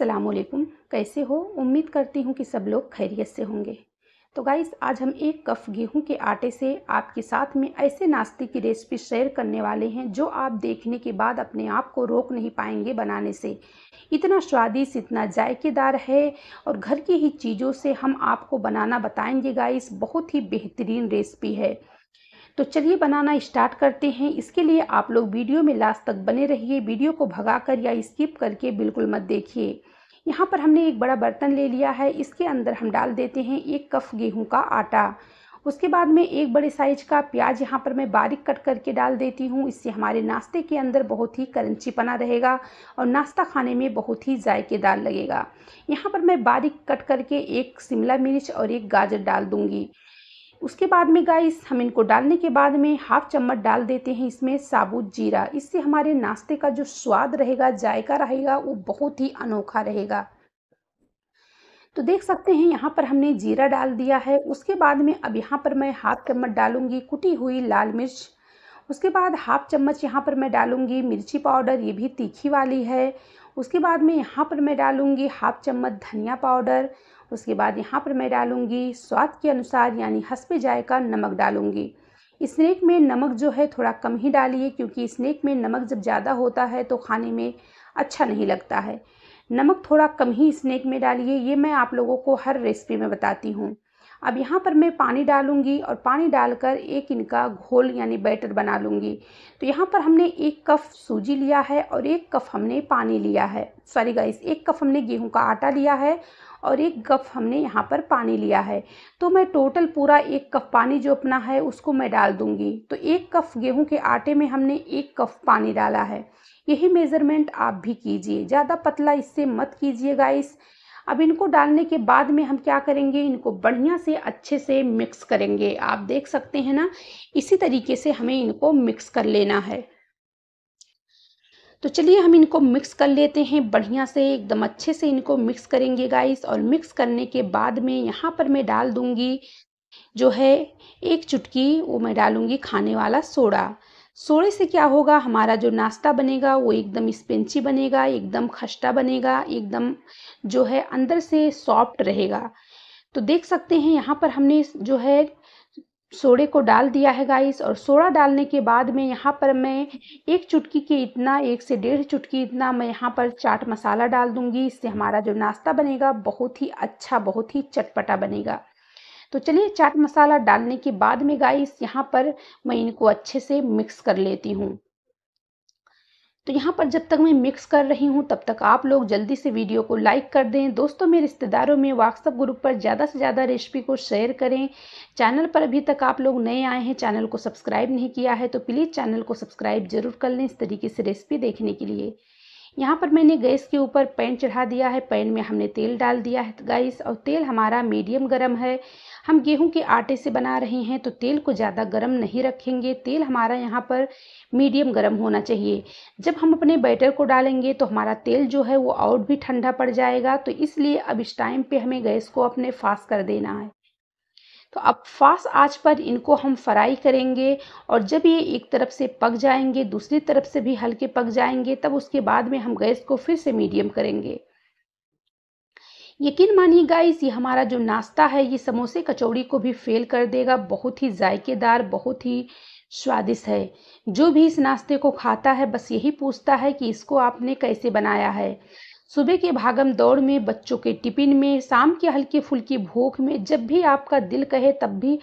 असलकुम कैसे हो उम्मीद करती हूँ कि सब लोग खैरियत से होंगे तो गाइस आज हम एक कफ़ गेहूं के आटे से आपके साथ में ऐसे नाश्ते की रेसिपी शेयर करने वाले हैं जो आप देखने के बाद अपने आप को रोक नहीं पाएंगे बनाने से इतना स्वादिष्ट इतना जायकेदार है और घर की ही चीज़ों से हम आपको बनाना बताएंगे गाइस बहुत ही बेहतरीन रेसिपी है तो चलिए बनाना स्टार्ट करते हैं इसके लिए आप लोग वीडियो में लास्ट तक बने रहिए वीडियो को भगा कर या स्किप करके बिल्कुल मत देखिए यहाँ पर हमने एक बड़ा बर्तन ले लिया है इसके अंदर हम डाल देते हैं एक कफ़ गेहूँ का आटा उसके बाद में एक बड़े साइज का प्याज यहाँ पर मैं बारीक कट करके डाल देती हूँ इससे हमारे नाश्ते के अंदर बहुत ही करंची रहेगा और नाश्ता खाने में बहुत ही जायकेदार लगेगा यहाँ पर मैं बारीक कट करके एक शिमला मिर्च और एक गाजर डाल दूँगी उसके बाद में गाइस हम इनको डालने के बाद में हाफ़ चम्मच डाल देते हैं इसमें साबुत जीरा इससे हमारे नाश्ते का जो स्वाद रहेगा जायका रहेगा वो बहुत ही अनोखा रहेगा तो देख सकते हैं यहाँ पर हमने जीरा डाल दिया है उसके बाद में अब यहाँ पर मैं हाफ चम्मच डालूंगी कुटी हुई लाल मिर्च उसके बाद हाफ चम्मच यहाँ पर मैं डालूंगी मिर्ची पाउडर ये भी तीखी वाली है उसके बाद में यहाँ पर मैं डालूंगी हाफ चम्मच धनिया पाउडर उसके बाद यहाँ पर मैं डालूँगी स्वाद के अनुसार यानी जाए का नमक डालूँगी स्नैक में नमक जो है थोड़ा कम ही डालिए क्योंकि स्नैक में नमक जब ज़्यादा होता है तो खाने में अच्छा नहीं लगता है नमक थोड़ा कम ही स्नैक में डालिए ये मैं आप लोगों को हर रेसिपी में बताती हूँ अब यहाँ पर मैं पानी डालूँगी और पानी डालकर एक इनका घोल यानी बैटर बना लूँगी तो यहाँ पर हमने एक कप सूजी लिया है और एक कप हमने पानी लिया है सॉरी गाइस एक कप हमने गेहूँ का आटा लिया है और एक कप हमने यहाँ पर पानी लिया है तो मैं टोटल पूरा एक कप पानी जो अपना है उसको मैं डाल दूँगी तो एक कप गेहूँ के आटे में हमने एक कप पानी डाला है यही मेज़रमेंट आप भी कीजिए ज़्यादा पतला इससे मत कीजिए गाइस अब इनको डालने के बाद में हम क्या करेंगे इनको बढ़िया से अच्छे से मिक्स करेंगे आप देख सकते हैं ना इसी तरीके से हमें इनको मिक्स कर लेना है तो चलिए हम इनको मिक्स कर लेते हैं बढ़िया से एकदम अच्छे से इनको मिक्स करेंगे गाइस और मिक्स करने के बाद में यहाँ पर मैं डाल दूँगी जो है एक चुटकी वो मैं डालूँगी खाने वाला सोडा सोड़े से क्या होगा हमारा जो नाश्ता बनेगा वो एकदम स्पेंची बनेगा एकदम खस्ता बनेगा एकदम जो है अंदर से सॉफ्ट रहेगा तो देख सकते हैं यहाँ पर हमने जो है सोडे को डाल दिया है गाइस और सोडा डालने के बाद में यहाँ पर मैं एक चुटकी के इतना एक से डेढ़ चुटकी इतना मैं यहाँ पर चाट मसाला डाल दूंगी इससे हमारा जो नाश्ता बनेगा बहुत ही अच्छा बहुत ही चटपटा बनेगा तो चलिए चाट मसाला डालने के बाद में गाइस यहाँ पर मैं इनको अच्छे से मिक्स कर लेती हूँ तो यहाँ पर जब तक मैं मिक्स कर रही हूँ तब तक आप लोग जल्दी से वीडियो को लाइक कर दें दोस्तों में रिश्तेदारों में व्हाट्सअप ग्रुप पर ज़्यादा से ज़्यादा रेसिपी को शेयर करें चैनल पर अभी तक आप लोग नए आए हैं चैनल को सब्सक्राइब नहीं किया है तो प्लीज़ चैनल को सब्सक्राइब जरूर कर लें इस तरीके से रेसिपी देखने के लिए यहाँ पर मैंने गैस के ऊपर पैन चढ़ा दिया है पैन में हमने तेल डाल दिया है गैस और तेल हमारा मीडियम गर्म है हम गेहूं के आटे से बना रहे हैं तो तेल को ज़्यादा गर्म नहीं रखेंगे तेल हमारा यहाँ पर मीडियम गर्म होना चाहिए जब हम अपने बैटर को डालेंगे तो हमारा तेल जो है वो और भी ठंडा पड़ जाएगा तो इसलिए अब इस टाइम पर हमें गैस को अपने फास्ट कर देना है तो अब फास्ट आंच पर इनको हम फ्राई करेंगे और जब ये एक तरफ से पक जाएंगे दूसरी तरफ से भी हल्के पक जाएंगे तब उसके बाद में हम गैस को फिर से मीडियम करेंगे यकीन मानिए गाइस ये हमारा जो नाश्ता है ये समोसे कचौड़ी को भी फेल कर देगा बहुत ही जायकेदार बहुत ही स्वादिष्ट है जो भी इस नाश्ते को खाता है बस यही पूछता है कि इसको आपने कैसे बनाया है सुबह के भागम दौड़ में बच्चों के टिफिन में शाम के हल्की फुल्की भूख में जब भी आपका दिल कहे तब भी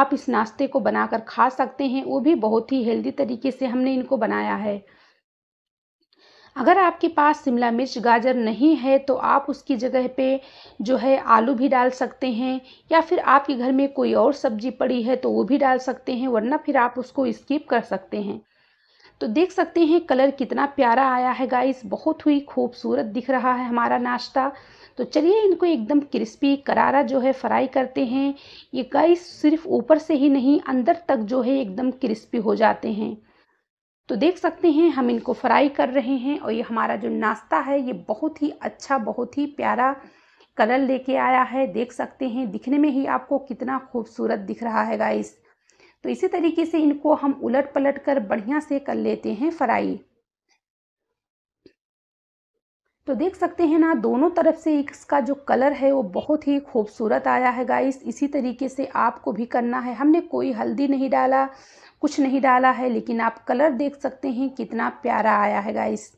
आप इस नाश्ते को बनाकर खा सकते हैं वो भी बहुत ही हेल्दी तरीके से हमने इनको बनाया है अगर आपके पास शिमला मिर्च गाजर नहीं है तो आप उसकी जगह पे जो है आलू भी डाल सकते हैं या फिर आपके घर में कोई और सब्जी पड़ी है तो वो भी डाल सकते हैं वरना फिर आप उसको स्किप कर सकते हैं तो देख सकते हैं कलर कितना प्यारा आया है गाइस बहुत ही खूबसूरत दिख रहा है हमारा नाश्ता तो चलिए इनको एकदम क्रिस्पी करारा जो है फ्राई करते हैं ये गाइस सिर्फ ऊपर से ही नहीं अंदर तक जो है एकदम क्रिस्पी हो जाते हैं तो देख सकते हैं हम इनको फ्राई कर रहे हैं और ये हमारा जो नाश्ता है ये बहुत ही अच्छा बहुत ही प्यारा कलर लेके आया है देख सकते हैं दिखने में ही आपको कितना खूबसूरत दिख रहा है गाइस तो इसी तरीके से इनको हम उलट पलट कर बढ़िया से कर लेते हैं फ्राई तो देख सकते हैं ना दोनों तरफ से इसका जो कलर है वो बहुत ही खूबसूरत आया है गाइस इसी तरीके से आपको भी करना है हमने कोई हल्दी नहीं डाला कुछ नहीं डाला है लेकिन आप कलर देख सकते हैं कितना प्यारा आया है गाइस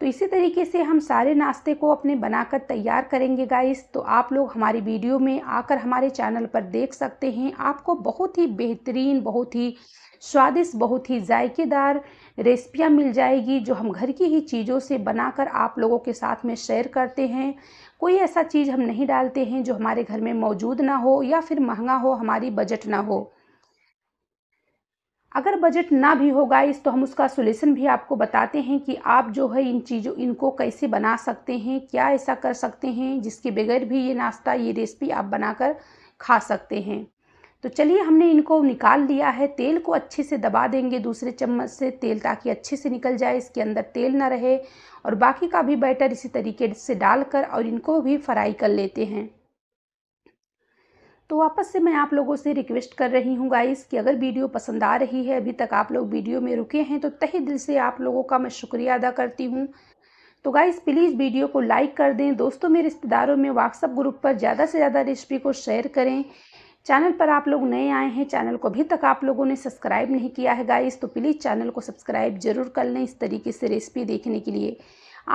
तो इसी तरीके से हम सारे नाश्ते को अपने बनाकर तैयार करेंगे गाइस तो आप लोग हमारी वीडियो में आकर हमारे चैनल पर देख सकते हैं आपको बहुत ही बेहतरीन बहुत ही स्वादिष्ट बहुत ही जायकेदार रेसिपियाँ मिल जाएगी जो हम घर की ही चीज़ों से बनाकर आप लोगों के साथ में शेयर करते हैं कोई ऐसा चीज़ हम नहीं डालते हैं जो हमारे घर में मौजूद ना हो या फिर महंगा हो हमारी बजट ना हो अगर बजट ना भी हो गाइस तो हम उसका सोल्यूशन भी आपको बताते हैं कि आप जो है इन चीज़ों इनको कैसे बना सकते हैं क्या ऐसा कर सकते हैं जिसके बगैर भी ये नाश्ता ये रेसिपी आप बनाकर खा सकते हैं तो चलिए हमने इनको निकाल लिया है तेल को अच्छे से दबा देंगे दूसरे चम्मच से तेल ताकि अच्छे से निकल जाए इसके अंदर तेल ना रहे और बाकी का भी बैटर इसी तरीके से डालकर और इनको भी फ्राई कर लेते हैं तो वापस से मैं आप लोगों से रिक्वेस्ट कर रही हूँ गाइस कि अगर वीडियो पसंद आ रही है अभी तक आप लोग वीडियो में रुके हैं तो तहे दिल से आप लोगों का मैं शुक्रिया अदा करती हूँ तो गाइस प्लीज़ वीडियो को लाइक कर दें दोस्तों में रिश्तेदारों में व्हाट्सअप ग्रुप पर ज़्यादा से ज़्यादा रेसिपी को शेयर करें चैनल पर आप लोग नए आए हैं चैनल को अभी तक आप लोगों ने सब्सक्राइब नहीं किया है गाइस तो प्लीज़ चैनल को सब्सक्राइब जरूर कर लें इस तरीके से रेसिपी देखने के लिए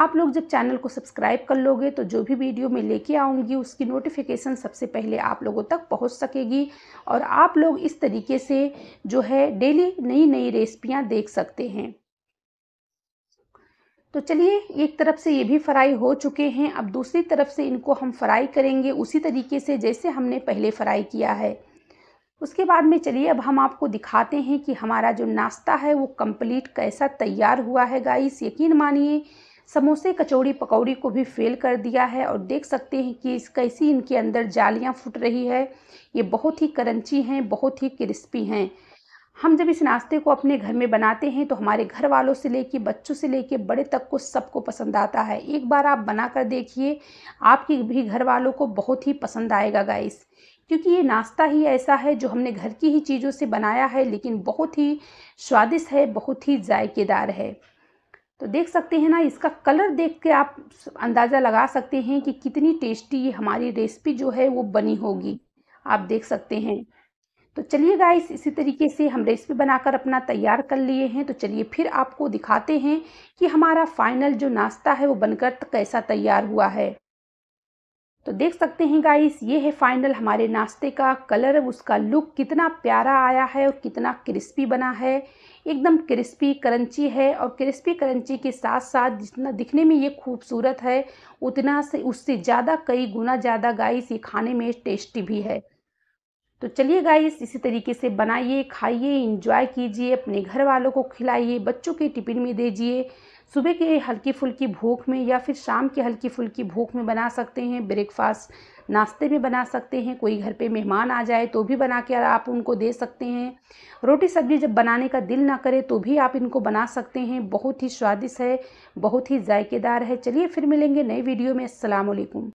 आप लोग जब चैनल को सब्सक्राइब कर लोगे तो जो भी वीडियो मैं लेके आऊँगी उसकी नोटिफिकेशन सबसे पहले आप लोगों तक पहुँच सकेगी और आप लोग इस तरीके से जो है डेली नई नई रेसिपियाँ देख सकते हैं तो चलिए एक तरफ से ये भी फ्राई हो चुके हैं अब दूसरी तरफ से इनको हम फ्राई करेंगे उसी तरीके से जैसे हमने पहले फ्राई किया है उसके बाद में चलिए अब हम आपको दिखाते हैं कि हमारा जो नाश्ता है वो कंप्लीट कैसा तैयार हुआ है गाइस यकीन मानिए समोसे कचौड़ी पकौड़ी को भी फेल कर दिया है और देख सकते हैं कि इस कैसी इनके अंदर जालियां फूट रही है ये बहुत ही करंची हैं बहुत ही क्रिस्पी हैं हम जब इस नाश्ते को अपने घर में बनाते हैं तो हमारे घर वालों से लेके बच्चों से लेके बड़े तक को सबको पसंद आता है एक बार आप बना कर देखिए आपके भी घर वालों को बहुत ही पसंद आएगा गाइस क्योंकि ये नाश्ता ही ऐसा है जो हमने घर की ही चीज़ों से बनाया है लेकिन बहुत ही स्वादिष्ट है बहुत ही जायकेदार है तो देख सकते हैं ना इसका कलर देख के आप अंदाज़ा लगा सकते हैं कि कितनी टेस्टी हमारी रेसिपी जो है वो बनी होगी आप देख सकते हैं तो चलिए गाइस इसी तरीके से हम रेसिपी बनाकर अपना तैयार कर लिए हैं तो चलिए फिर आपको दिखाते हैं कि हमारा फाइनल जो नाश्ता है वो बनकर कैसा तैयार हुआ है तो देख सकते हैं गाइस ये है फाइनल हमारे नाश्ते का कलर उसका लुक कितना प्यारा आया है और कितना क्रिस्पी बना है एकदम क्रिस्पी करंची है और क्रिस्पी करंची के साथ साथ जितना दिखने में ये खूबसूरत है उतना से उससे ज़्यादा कई गुना ज़्यादा गाइस ये खाने में टेस्टी भी है तो चलिए गाइस इसी तरीके से बनाइए खाइए इंजॉय कीजिए अपने घर वालों को खिलाइए बच्चों के टिफिन में दीजिए सुबह के हल्की फुल्की भूख में या फिर शाम के हल्की फुल्की भूख में बना सकते हैं ब्रेकफास्ट नाश्ते में बना सकते हैं कोई घर पे मेहमान आ जाए तो भी बना के आप उनको दे सकते हैं रोटी सब्जी जब बनाने का दिल ना करे तो भी आप इनको बना सकते हैं बहुत ही स्वादिष्ट है बहुत ही जायकेदार है चलिए फिर मिलेंगे नई वीडियो में असलकुम